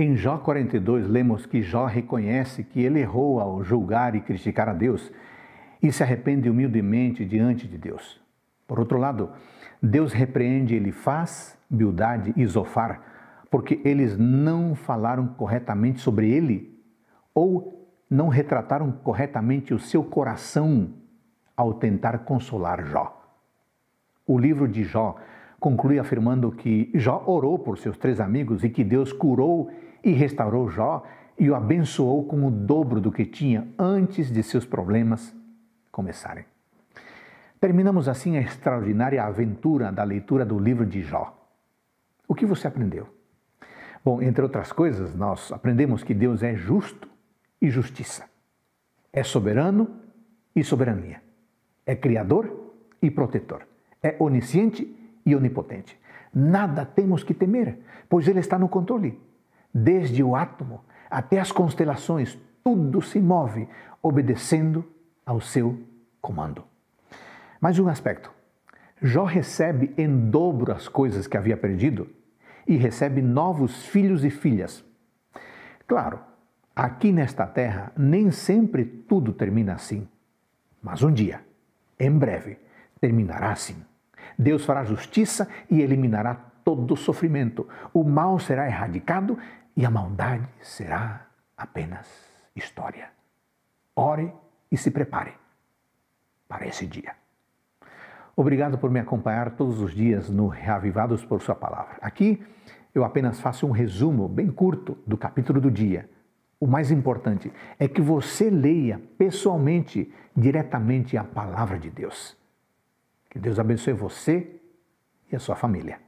Em Jó 42, lemos que Jó reconhece que ele errou ao julgar e criticar a Deus e se arrepende humildemente diante de Deus. Por outro lado, Deus repreende faz Bildade e Zofar, porque eles não falaram corretamente sobre ele ou não retrataram corretamente o seu coração ao tentar consolar Jó. O livro de Jó Conclui afirmando que Jó orou por seus três amigos e que Deus curou e restaurou Jó e o abençoou com o dobro do que tinha antes de seus problemas começarem. Terminamos assim a extraordinária aventura da leitura do livro de Jó. O que você aprendeu? Bom, entre outras coisas, nós aprendemos que Deus é justo e justiça. É soberano e soberania. É criador e protetor. É onisciente e onipotente. Nada temos que temer, pois Ele está no controle. Desde o átomo até as constelações, tudo se move obedecendo ao seu comando. Mais um aspecto. Jó recebe em dobro as coisas que havia perdido e recebe novos filhos e filhas. Claro, aqui nesta terra nem sempre tudo termina assim, mas um dia, em breve, terminará assim. Deus fará justiça e eliminará todo sofrimento. O mal será erradicado e a maldade será apenas história. Ore e se prepare para esse dia. Obrigado por me acompanhar todos os dias no Reavivados por Sua Palavra. Aqui eu apenas faço um resumo bem curto do capítulo do dia. O mais importante é que você leia pessoalmente, diretamente a palavra de Deus. Que Deus abençoe você e a sua família.